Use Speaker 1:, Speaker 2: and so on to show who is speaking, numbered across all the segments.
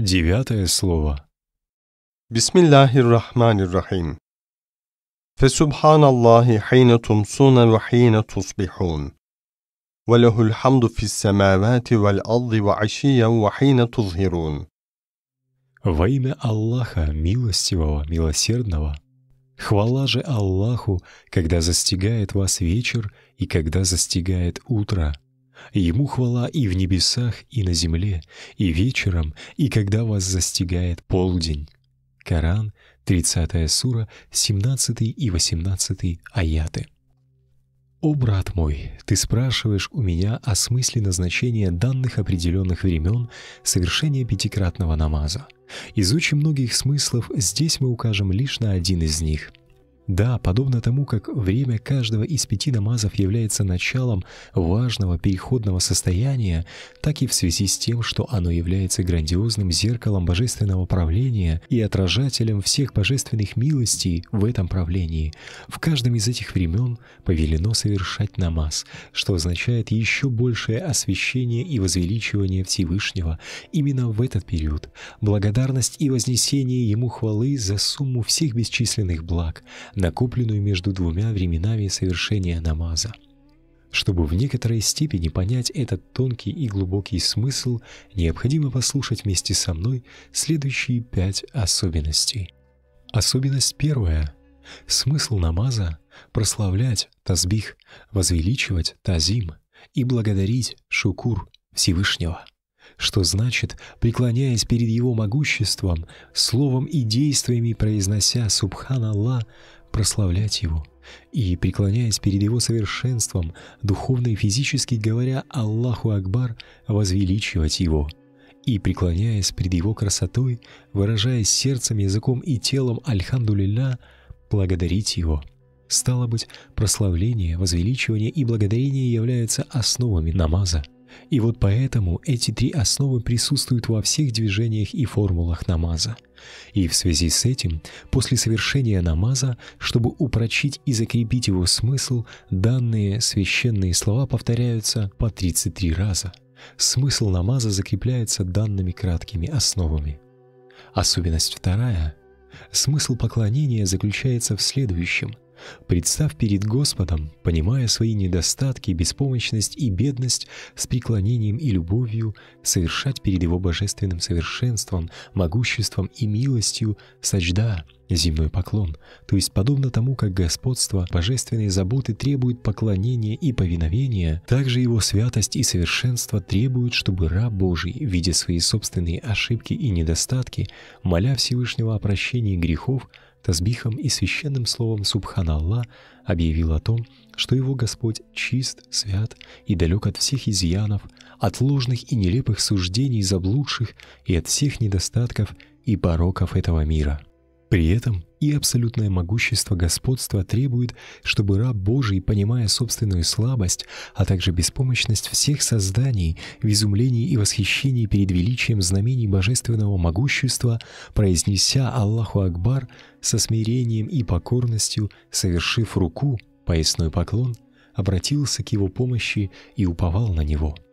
Speaker 1: Девятое слово. Бисмиллахир-рахманир-рахим. Фесубханаллахи хина тумсуна ва хина туспихун. ولَهُ الْحَمْدُ فِي السَّمَاوَاتِ وَالْأَرْضِ وَعَشِيًّا وَحِينَ Тузхирун. Во имя Аллаха, милостивого, милосердного, хвала же Аллаху, когда застигает вас вечер и когда застигает утро – Ему хвала и в небесах, и на земле, и вечером, и когда вас застигает полдень. Коран, 30 сура, 17 и 18 аяты. «О, брат мой, ты спрашиваешь у меня о смысле назначения данных определенных времен совершения пятикратного намаза. Изучим многих смыслов, здесь мы укажем лишь на один из них. Да, подобно тому, как время каждого из пяти намазов является началом важного переходного состояния, так и в связи с тем, что оно является грандиозным зеркалом божественного правления и отражателем всех божественных милостей в этом правлении, в каждом из этих времен повелено совершать намаз, что означает еще большее освящение и возвеличивание Всевышнего именно в этот период, благодарность и вознесение Ему хвалы за сумму всех бесчисленных благ – накопленную между двумя временами совершения намаза. Чтобы в некоторой степени понять этот тонкий и глубокий смысл, необходимо послушать вместе со мной следующие пять особенностей. Особенность первая. Смысл намаза – прославлять тазбих, возвеличивать тазим и благодарить шукур Всевышнего что значит, преклоняясь перед его могуществом, словом и действиями произнося «Субхан Аллах», прославлять Его и, преклоняясь перед Его совершенством, духовно и физически говоря «Аллаху Акбар», возвеличивать Его, и, преклоняясь перед Его красотой, выражая сердцем, языком и телом «Альхамдулилля», благодарить Его. Стало быть, прославление, возвеличивание и благодарение являются основами намаза – и вот поэтому эти три основы присутствуют во всех движениях и формулах намаза. И в связи с этим, после совершения намаза, чтобы упрочить и закрепить его смысл, данные священные слова повторяются по 33 раза. Смысл намаза закрепляется данными краткими основами. Особенность вторая. Смысл поклонения заключается в следующем – Представ перед Господом, понимая свои недостатки, беспомощность и бедность, с преклонением и любовью, совершать перед Его божественным совершенством, могуществом и милостью сажда, земной поклон, то есть подобно тому, как господство божественной заботы требует поклонения и повиновения, также его святость и совершенство требуют, чтобы раб Божий, видя свои собственные ошибки и недостатки, моля Всевышнего о прощении грехов, тазбихом и священным словом Субханалла объявил о том, что его Господь чист, свят и далек от всех изъянов, от ложных и нелепых суждений заблудших и от всех недостатков и пороков этого мира. При этом и абсолютное могущество господства требует, чтобы раб Божий, понимая собственную слабость, а также беспомощность всех созданий, в изумлении и восхищении перед величием знамений божественного могущества, произнеся Аллаху Акбар со смирением и покорностью, совершив руку, поясной поклон, обратился к его помощи и уповал на него –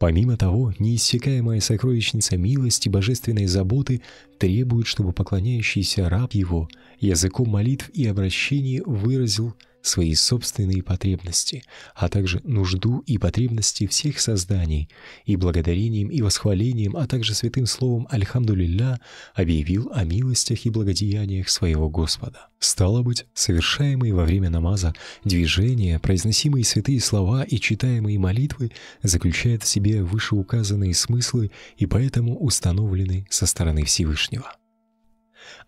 Speaker 1: Помимо того, неиссякаемая сокровищница милости божественной заботы требует, чтобы поклоняющийся раб его языком молитв и обращений выразил – свои собственные потребности, а также нужду и потребности всех созданий, и благодарением и восхвалением, а также святым словом «Альхамдулилля» объявил о милостях и благодеяниях своего Господа. Стало быть, совершаемые во время намаза движения, произносимые святые слова и читаемые молитвы заключают в себе вышеуказанные смыслы и поэтому установлены со стороны Всевышнего.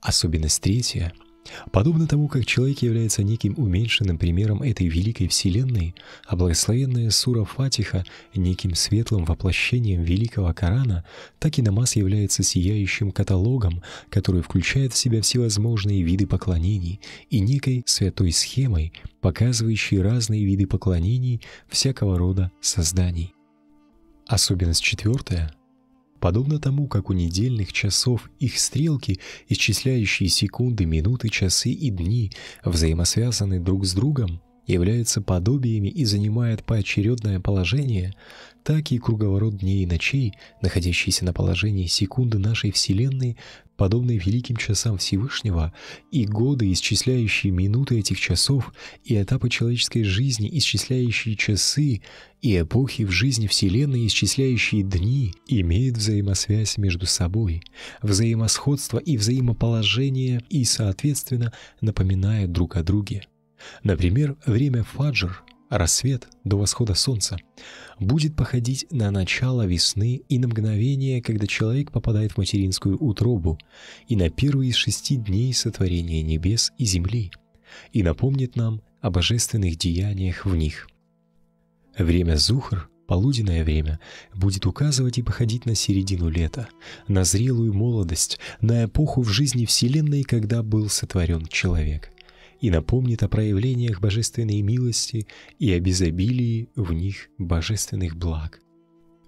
Speaker 1: Особенность третья — Подобно тому, как человек является неким уменьшенным примером этой великой вселенной, а благословенная сура Фатиха неким светлым воплощением великого Корана, так и намаз является сияющим каталогом, который включает в себя всевозможные виды поклонений и некой святой схемой, показывающей разные виды поклонений всякого рода созданий. Особенность четвертая — подобно тому, как у недельных часов их стрелки, исчисляющие секунды, минуты, часы и дни, взаимосвязаны друг с другом, являются подобиями и занимают поочередное положение, так и круговорот дней и ночей, находящийся на положении секунды нашей Вселенной, подобные великим часам Всевышнего, и годы, исчисляющие минуты этих часов, и этапы человеческой жизни, исчисляющие часы, и эпохи в жизни Вселенной, исчисляющие дни, имеют взаимосвязь между собой, взаимосходство и взаимоположение, и, соответственно, напоминают друг о друге. Например, время Фаджр — Рассвет до восхода солнца будет походить на начало весны и на мгновение, когда человек попадает в материнскую утробу, и на первые из шести дней сотворения небес и земли, и напомнит нам о божественных деяниях в них. Время Зухр, полуденное время, будет указывать и походить на середину лета, на зрелую молодость, на эпоху в жизни Вселенной, когда был сотворен человек и напомнит о проявлениях божественной милости и об изобилии в них божественных благ.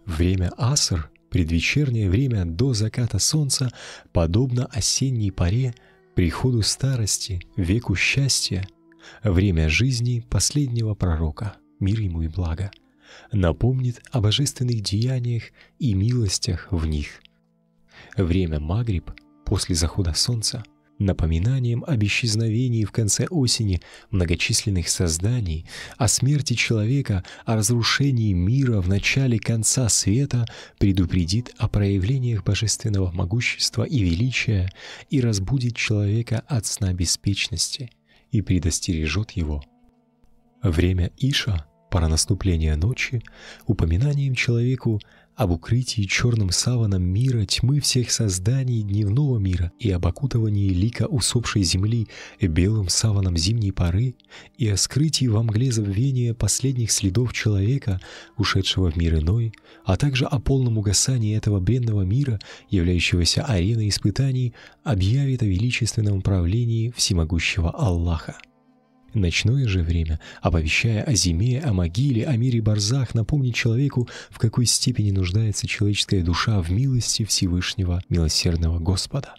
Speaker 1: Время Аср, предвечернее время до заката солнца, подобно осенней паре, приходу старости, веку счастья, время жизни последнего пророка, мир ему и благо, напомнит о божественных деяниях и милостях в них. Время Магриб после захода солнца – напоминанием об исчезновении в конце осени многочисленных созданий, о смерти человека, о разрушении мира в начале конца света предупредит о проявлениях божественного могущества и величия и разбудит человека от сна беспечности и предостережет его. Время Иша — пора наступления ночи, упоминанием человеку об укрытии черным саваном мира, тьмы всех созданий дневного мира и об окутывании лика усопшей земли белым саваном зимней поры и о скрытии во мгле забвения последних следов человека, ушедшего в мир иной, а также о полном угасании этого бренного мира, являющегося ареной испытаний, объявит о величественном правлении всемогущего Аллаха. Ночное же время, оповещая о зиме, о могиле, о мире барзах, напомнить человеку, в какой степени нуждается человеческая душа в милости Всевышнего Милосердного Господа.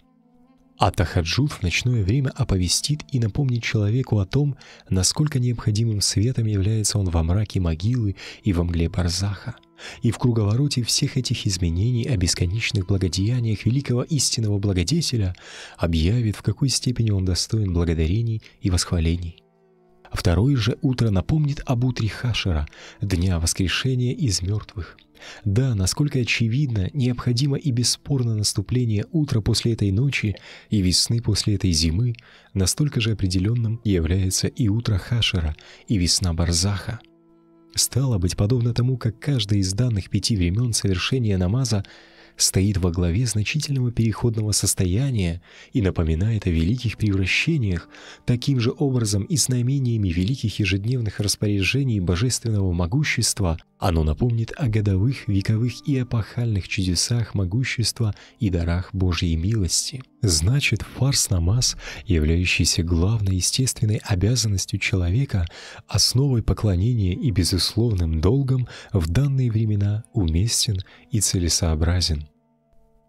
Speaker 1: А Тахаджуд в ночное время оповестит и напомнит человеку о том, насколько необходимым светом является он во мраке могилы и во мгле барзаха. И в круговороте всех этих изменений о бесконечных благодеяниях великого истинного благодетеля объявит, в какой степени он достоин благодарений и восхвалений. Второе же утро напомнит об утре Хашера, дня воскрешения из мертвых. Да, насколько очевидно, необходимо и бесспорно наступление утра после этой ночи и весны после этой зимы, настолько же определенным является и утро Хашера, и весна Барзаха. Стало быть, подобно тому, как каждое из данных пяти времен совершения намаза – стоит во главе значительного переходного состояния и напоминает о великих превращениях, таким же образом и знамениями великих ежедневных распоряжений божественного могущества – оно напомнит о годовых, вековых и эпохальных чудесах могущества и дарах Божьей милости. Значит, фарс намаз, являющийся главной естественной обязанностью человека, основой поклонения и безусловным долгом, в данные времена уместен и целесообразен.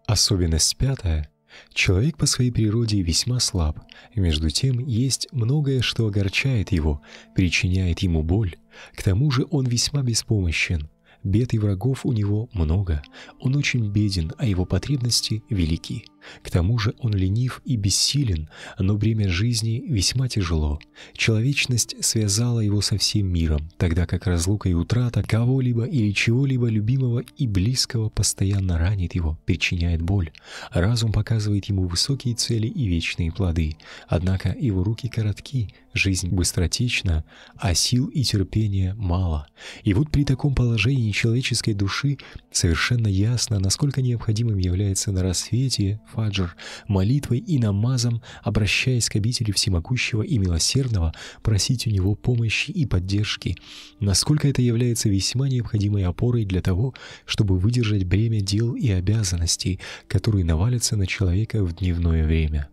Speaker 1: Особенность пятая – Человек по своей природе весьма слаб, между тем есть многое, что огорчает его, причиняет ему боль. К тому же он весьма беспомощен. Бед и врагов у него много, он очень беден, а его потребности велики. К тому же он ленив и бессилен, но бремя жизни весьма тяжело. Человечность связала его со всем миром, тогда как разлука и утрата кого-либо или чего-либо любимого и близкого постоянно ранит его, причиняет боль. Разум показывает ему высокие цели и вечные плоды. Однако его руки коротки, жизнь быстротечна, а сил и терпения мало. И вот при таком положении человеческой души совершенно ясно, насколько необходимым является на рассвете фаджр, молитвой и намазом, обращаясь к обители всемогущего и милосердного, просить у него помощи и поддержки, насколько это является весьма необходимой опорой для того, чтобы выдержать бремя дел и обязанностей, которые навалятся на человека в дневное время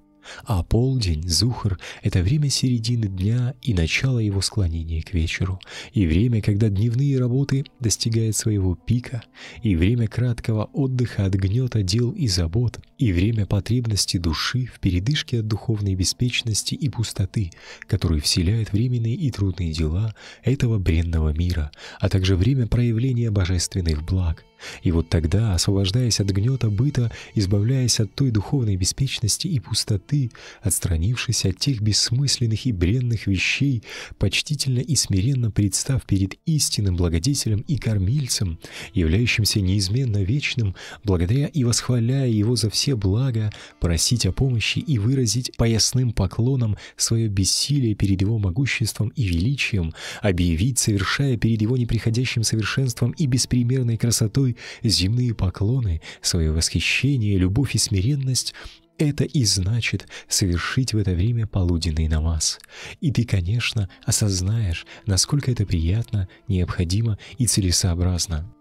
Speaker 1: а полдень, зухр — это время середины дня и начало его склонения к вечеру, и время, когда дневные работы достигают своего пика, и время краткого отдыха от гнета дел и забот, и время потребности души в передышке от духовной беспечности и пустоты, которые вселяют временные и трудные дела этого бренного мира, а также время проявления божественных благ — и вот тогда, освобождаясь от гнета быта, избавляясь от той духовной беспечности и пустоты, отстранившись от тех бессмысленных и бренных вещей, почтительно и смиренно представ перед истинным благодетелем и кормильцем, являющимся неизменно вечным, благодаря и восхваляя его за все блага, просить о помощи и выразить поясным поклоном свое бессилие перед его могуществом и величием, объявить, совершая перед его неприходящим совершенством и беспримерной красотой земные поклоны, свое восхищение, любовь и смиренность — это и значит совершить в это время полуденный намаз. И ты, конечно, осознаешь, насколько это приятно, необходимо и целесообразно.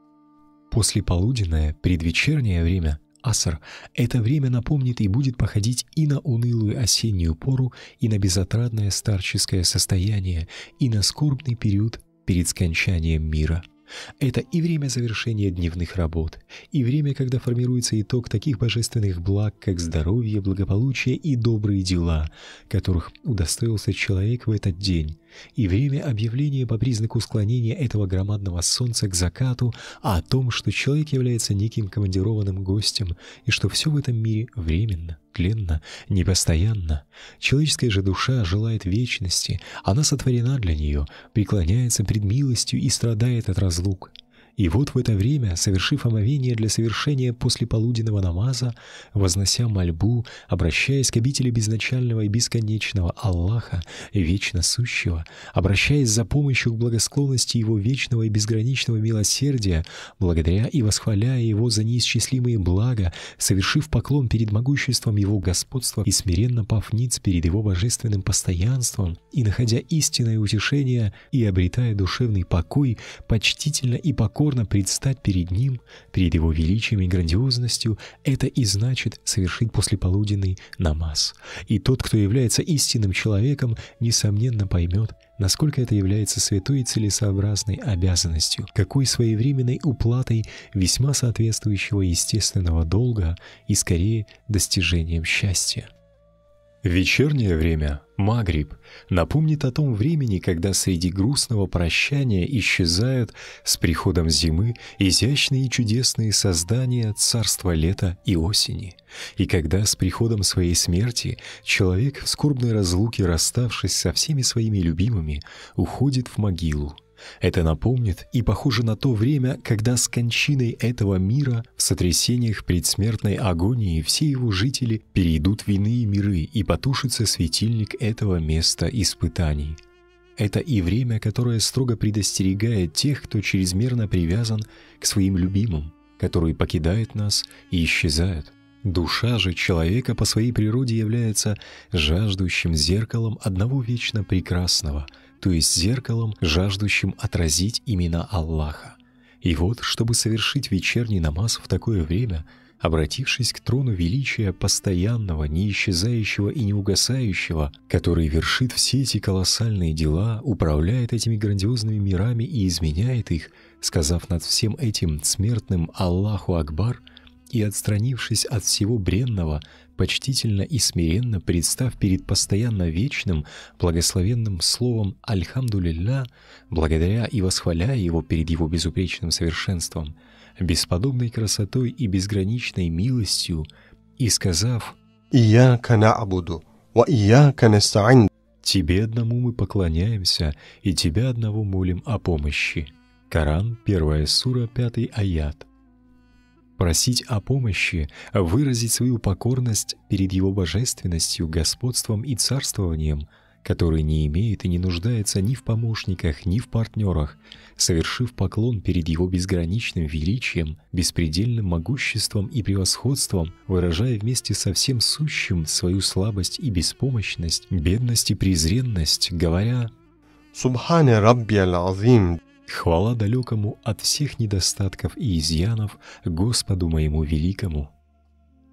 Speaker 1: После полуденное, предвечернее время — Аср. Это время напомнит и будет походить и на унылую осеннюю пору, и на безотрадное старческое состояние, и на скорбный период перед скончанием мира. Это и время завершения дневных работ, и время, когда формируется итог таких божественных благ, как здоровье, благополучие и добрые дела, которых удостоился человек в этот день, и время объявления по признаку склонения этого громадного солнца к закату а о том, что человек является неким командированным гостем и что все в этом мире временно, тленно, непостоянно. Человеческая же душа желает вечности, она сотворена для нее, преклоняется пред милостью и страдает от разлука. И вот в это время, совершив омовение для совершения послеполуденного намаза, вознося мольбу, обращаясь к обители безначального и бесконечного Аллаха, вечно сущего, обращаясь за помощью к благосклонности Его вечного и безграничного милосердия, благодаря и восхваляя Его за неисчислимые блага, совершив поклон перед могуществом Его господства и смиренно пав ниц перед Его божественным постоянством, и находя истинное утешение и обретая душевный покой, почтительно и покорно покорно предстать перед Ним, перед Его величием и грандиозностью, это и значит совершить послеполуденный намаз. И тот, кто является истинным человеком, несомненно поймет, насколько это является святой и целесообразной обязанностью, какой своевременной уплатой весьма соответствующего естественного долга и скорее достижением счастья. Вечернее время, Магриб, напомнит о том времени, когда среди грустного прощания исчезают с приходом зимы изящные и чудесные создания царства лета и осени, и когда с приходом своей смерти человек в скорбной разлуке, расставшись со всеми своими любимыми, уходит в могилу, это напомнит и похоже на то время, когда с кончиной этого мира в сотрясениях предсмертной агонии все его жители перейдут в иные миры и потушится светильник этого места испытаний. Это и время, которое строго предостерегает тех, кто чрезмерно привязан к своим любимым, которые покидают нас и исчезают. Душа же человека по своей природе является жаждущим зеркалом одного вечно прекрасного — то есть зеркалом, жаждущим отразить имена Аллаха. И вот, чтобы совершить вечерний намаз в такое время, обратившись к трону величия постоянного, неисчезающего и неугасающего, который вершит все эти колоссальные дела, управляет этими грандиозными мирами и изменяет их, сказав над всем этим смертным «Аллаху Акбар», и, отстранившись от всего бренного, почтительно и смиренно представ перед постоянно вечным, благословенным словом «Альхамдулилля», благодаря и восхваляя его перед его безупречным совершенством, бесподобной красотой и безграничной милостью, и сказав «Ия кана абуду, ва ия кана «Тебе одному мы поклоняемся, и тебя одного молим о помощи». Коран, 1 сура, 5 аят – просить о помощи, выразить свою покорность перед Его божественностью, господством и царствованием, который не имеет и не нуждается ни в помощниках, ни в партнерах, совершив поклон перед Его безграничным величием, беспредельным могуществом и превосходством, выражая вместе со всем сущим свою слабость и беспомощность, бедность и презренность, говоря «Субхане Рабби Аль-Азим, Хвала далекому от всех недостатков и изъянов Господу моему великому.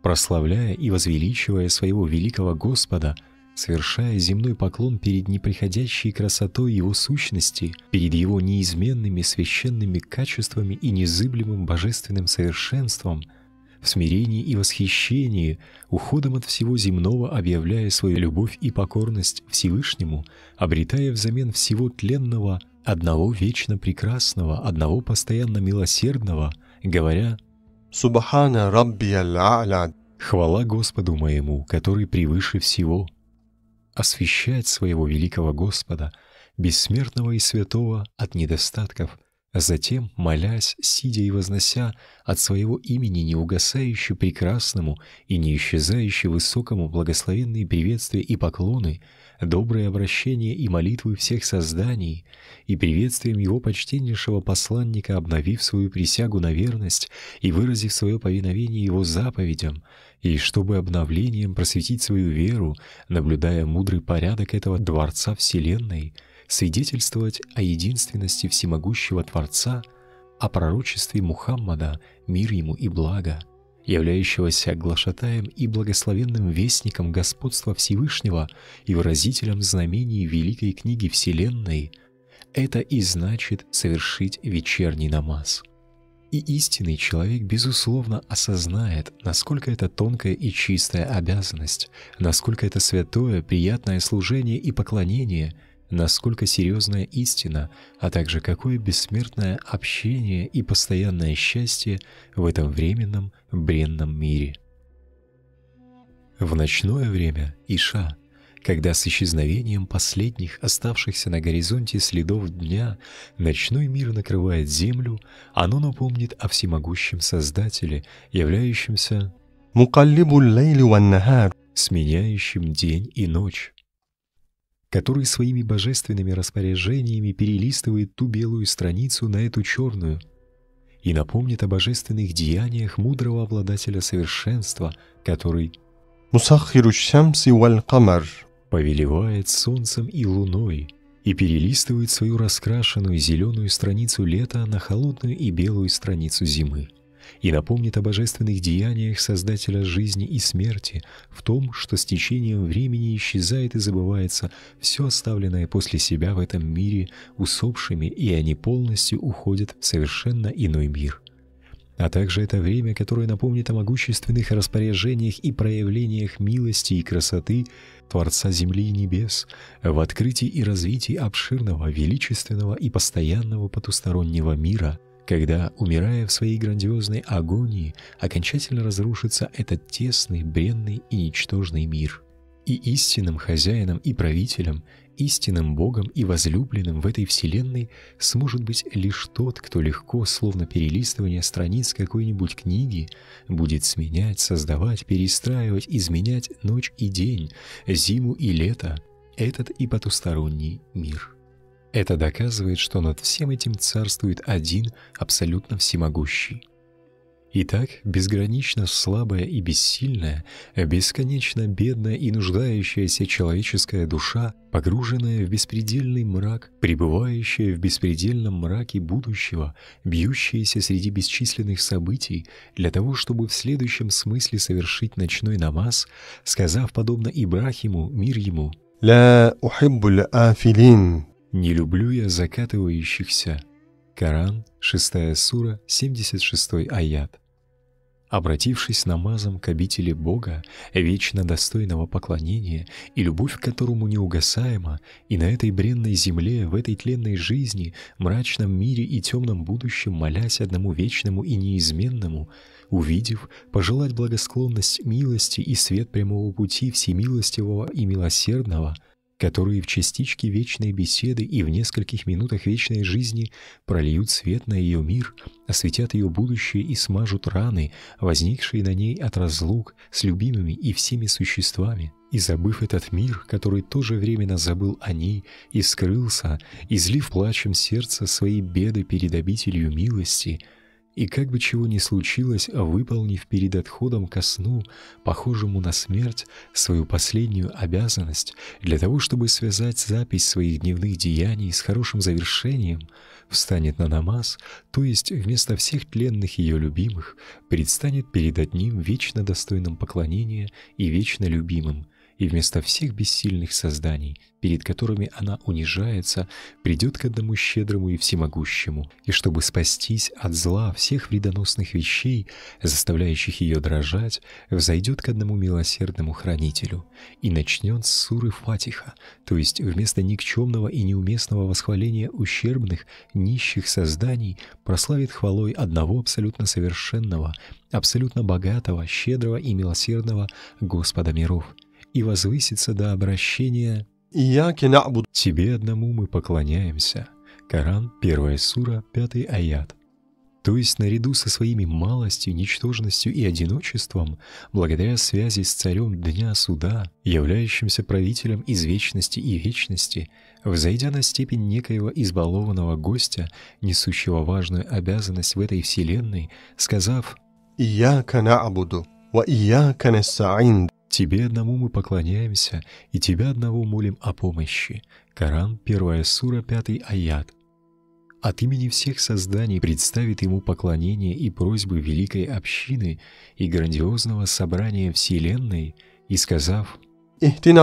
Speaker 1: Прославляя и возвеличивая своего великого Господа, совершая земной поклон перед неприходящей красотой его сущности, перед его неизменными священными качествами и незыблемым божественным совершенством, в смирении и восхищении, уходом от всего земного объявляя свою любовь и покорность Всевышнему, обретая взамен всего тленного – одного вечно прекрасного, одного постоянно милосердного, говоря «Субхана Рабби «Хвала Господу моему, который превыше всего». Освящать своего великого Господа, бессмертного и святого от недостатков, а затем, молясь, сидя и вознося от своего имени неугасающе прекрасному и неисчезающе высокому благословенные приветствия и поклоны, добрые обращения и молитвы всех созданий, и приветствием его почтеннейшего посланника, обновив свою присягу на верность и выразив свое повиновение его заповедям, и чтобы обновлением просветить свою веру, наблюдая мудрый порядок этого Дворца Вселенной, свидетельствовать о единственности всемогущего Творца, о пророчестве Мухаммада, мир ему и благо – являющегося глашатаем и благословенным вестником господства Всевышнего и выразителем знамений Великой Книги Вселенной, это и значит совершить вечерний намаз. И истинный человек, безусловно, осознает, насколько это тонкая и чистая обязанность, насколько это святое, приятное служение и поклонение – насколько серьезная истина, а также какое бессмертное общение и постоянное счастье в этом временном бренном мире. В ночное время Иша, когда с исчезновением последних оставшихся на горизонте следов дня ночной мир накрывает землю, оно напомнит о всемогущем Создателе, являющемся «Мукаллибу лейли ван сменяющим день и ночь который своими божественными распоряжениями перелистывает ту белую страницу на эту черную и напомнит о божественных деяниях мудрого обладателя совершенства, который повелевает солнцем и луной и перелистывает свою раскрашенную зеленую страницу лета на холодную и белую страницу зимы и напомнит о божественных деяниях Создателя жизни и смерти, в том, что с течением времени исчезает и забывается все оставленное после себя в этом мире усопшими, и они полностью уходят в совершенно иной мир. А также это время, которое напомнит о могущественных распоряжениях и проявлениях милости и красоты Творца Земли и Небес в открытии и развитии обширного, величественного и постоянного потустороннего мира – когда, умирая в своей грандиозной агонии, окончательно разрушится этот тесный, бренный и ничтожный мир. И истинным хозяином и правителем, истинным Богом и возлюбленным в этой вселенной сможет быть лишь тот, кто легко, словно перелистывание страниц какой-нибудь книги, будет сменять, создавать, перестраивать, изменять ночь и день, зиму и лето, этот и потусторонний мир. Это доказывает, что над всем этим царствует один абсолютно всемогущий. Итак, безгранично слабая и бессильная, бесконечно бедная и нуждающаяся человеческая душа, погруженная в беспредельный мрак, пребывающая в беспредельном мраке будущего, бьющаяся среди бесчисленных событий для того, чтобы в следующем смысле совершить ночной намаз, сказав подобно Ибрахиму, мир ему, «Ла ухиббуль афилин, не люблю я закатывающихся. Коран, 6 сура, 76 аят. Обратившись намазом к обители Бога, вечно достойного поклонения и любовь к которому неугасаема, и на этой бренной земле, в этой тленной жизни, мрачном мире и темном будущем, молясь одному вечному и неизменному, увидев, пожелать благосклонность, милости и свет прямого пути всемилостивого и милосердного — которые в частичке вечной беседы и в нескольких минутах вечной жизни прольют свет на ее мир, осветят ее будущее и смажут раны, возникшие на ней от разлук с любимыми и всеми существами. И забыв этот мир, который тоже временно забыл о ней и скрылся, излив плачем сердца свои беды перед обителью милости – и как бы чего ни случилось, выполнив перед отходом ко сну, похожему на смерть, свою последнюю обязанность, для того, чтобы связать запись своих дневных деяний с хорошим завершением, встанет на намаз, то есть вместо всех тленных ее любимых, предстанет перед одним вечно достойным поклонения и вечно любимым, и вместо всех бессильных созданий, перед которыми она унижается, придет к одному щедрому и всемогущему, и чтобы спастись от зла всех вредоносных вещей, заставляющих ее дрожать, взойдет к одному милосердному хранителю и начнет с суры Фатиха, то есть вместо никчемного и неуместного восхваления ущербных, нищих созданий прославит хвалой одного абсолютно совершенного, абсолютно богатого, щедрого и милосердного Господа миров – и возвыситься до обращения «Тебе одному мы поклоняемся». Коран, 1 сура, 5 аят. То есть наряду со своими малостью, ничтожностью и одиночеством, благодаря связи с царем Дня Суда, являющимся правителем из вечности и вечности, взойдя на степень некоего избалованного гостя, несущего важную обязанность в этой вселенной, сказав «Ия кана ва ия кана Тебе одному мы поклоняемся, и Тебя одного молим о помощи. Коран, 1 сура, 5 аят. От имени всех созданий представит ему поклонение и просьбы великой общины и грандиозного собрания Вселенной, и сказав «Веди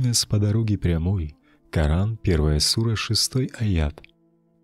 Speaker 1: нас по дороге прямой». Коран, 1 сура, 6 аят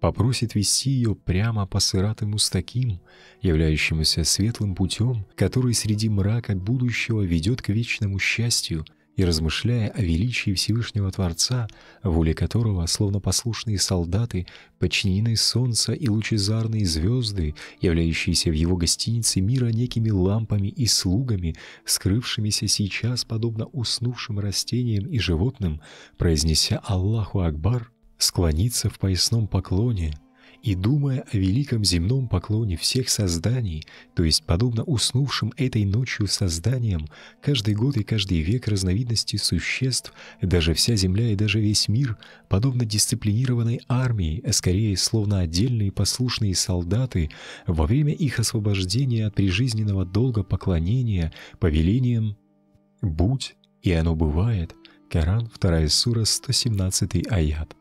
Speaker 1: попросит вести ее прямо по сырату мустаким, являющемуся светлым путем, который среди мрака будущего ведет к вечному счастью, и размышляя о величии Всевышнего Творца, воле которого, словно послушные солдаты, подчинены солнца и лучезарные звезды, являющиеся в его гостинице мира некими лампами и слугами, скрывшимися сейчас подобно уснувшим растениям и животным, произнеся «Аллаху Акбар», склониться в поясном поклоне и, думая о великом земном поклоне всех созданий, то есть подобно уснувшим этой ночью созданиям, каждый год и каждый век разновидностей существ, даже вся Земля и даже весь мир, подобно дисциплинированной армии, а скорее словно отдельные послушные солдаты, во время их освобождения от прижизненного долга поклонения повелением, «Будь, и оно бывает» Коран, 2 сура, 117 аят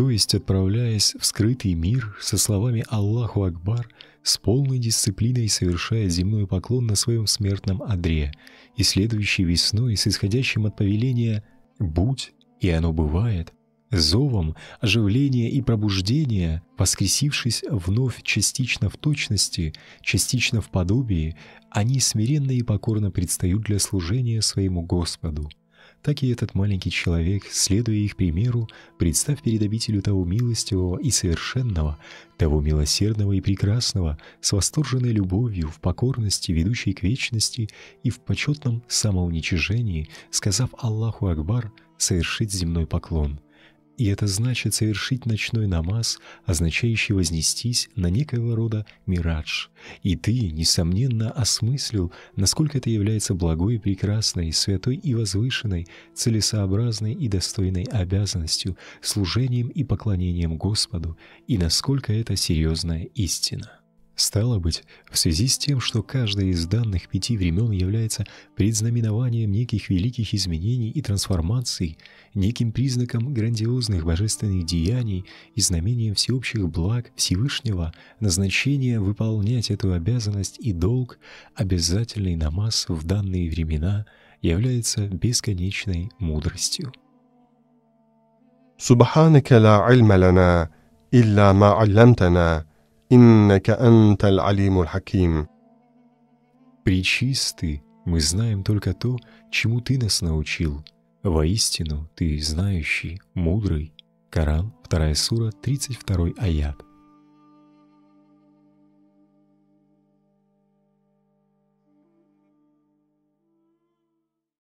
Speaker 1: то есть отправляясь в скрытый мир со словами «Аллаху Акбар», с полной дисциплиной совершая земной поклон на своем смертном одре, и следующей весной с исходящим от повеления «Будь, и оно бывает», зовом оживления и пробуждения, воскресившись вновь частично в точности, частично в подобии, они смиренно и покорно предстают для служения своему Господу так и этот маленький человек, следуя их примеру, представ перед обителю того милостивого и совершенного, того милосердного и прекрасного, с восторженной любовью, в покорности, ведущей к вечности и в почетном самоуничижении, сказав Аллаху Акбар, совершить земной поклон – и это значит совершить ночной намаз, означающий вознестись на некоего рода мирадж. И ты, несомненно, осмыслил, насколько это является благой, прекрасной, святой и возвышенной, целесообразной и достойной обязанностью, служением и поклонением Господу, и насколько это серьезная истина. Стало быть, в связи с тем, что каждая из данных пяти времен является предзнаменованием неких великих изменений и трансформаций, неким признаком грандиозных божественных деяний и знамением всеобщих благ Всевышнего, назначение выполнять эту обязанность и долг, обязательный намаз в данные времена, является бесконечной мудростью. Субханака ла илма лана, илля ма аллямтана, иннака анталь алимуль хаким. Причисты, мы знаем только то, чему ты нас научил. Воистину, ты знающий, мудрый. Коран, 2 сура, 32 аят.